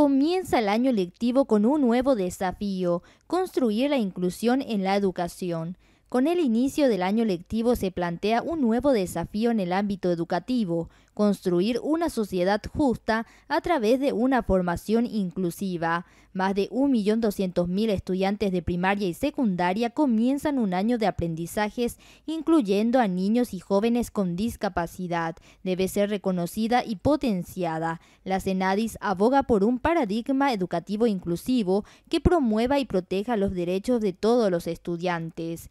comienza el año lectivo con un nuevo desafío, construir la inclusión en la educación. Con el inicio del año lectivo se plantea un nuevo desafío en el ámbito educativo, construir una sociedad justa a través de una formación inclusiva. Más de 1.200.000 estudiantes de primaria y secundaria comienzan un año de aprendizajes, incluyendo a niños y jóvenes con discapacidad. Debe ser reconocida y potenciada. La CENADIS aboga por un paradigma educativo inclusivo que promueva y proteja los derechos de todos los estudiantes.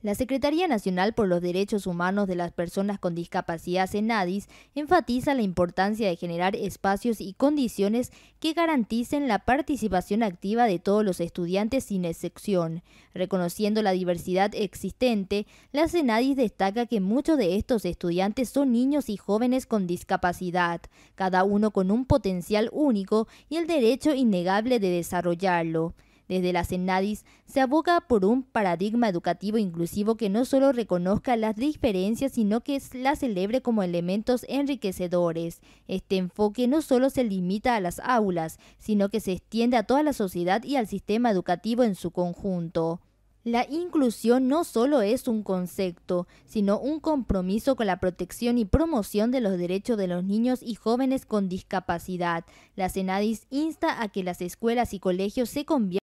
La Secretaría Nacional por los Derechos Humanos de las Personas con Discapacidad, CENADIS, enfatiza la importancia de generar espacios y condiciones que garanticen la participación activa de todos los estudiantes sin excepción. Reconociendo la diversidad existente, la CENADIS destaca que muchos de estos estudiantes son niños y jóvenes con discapacidad, cada uno con un potencial único y el derecho innegable de desarrollarlo. Desde la CENADIS se aboga por un paradigma educativo inclusivo que no solo reconozca las diferencias, sino que las celebre como elementos enriquecedores. Este enfoque no solo se limita a las aulas, sino que se extiende a toda la sociedad y al sistema educativo en su conjunto. La inclusión no solo es un concepto, sino un compromiso con la protección y promoción de los derechos de los niños y jóvenes con discapacidad. La CENADIS insta a que las escuelas y colegios se conviertan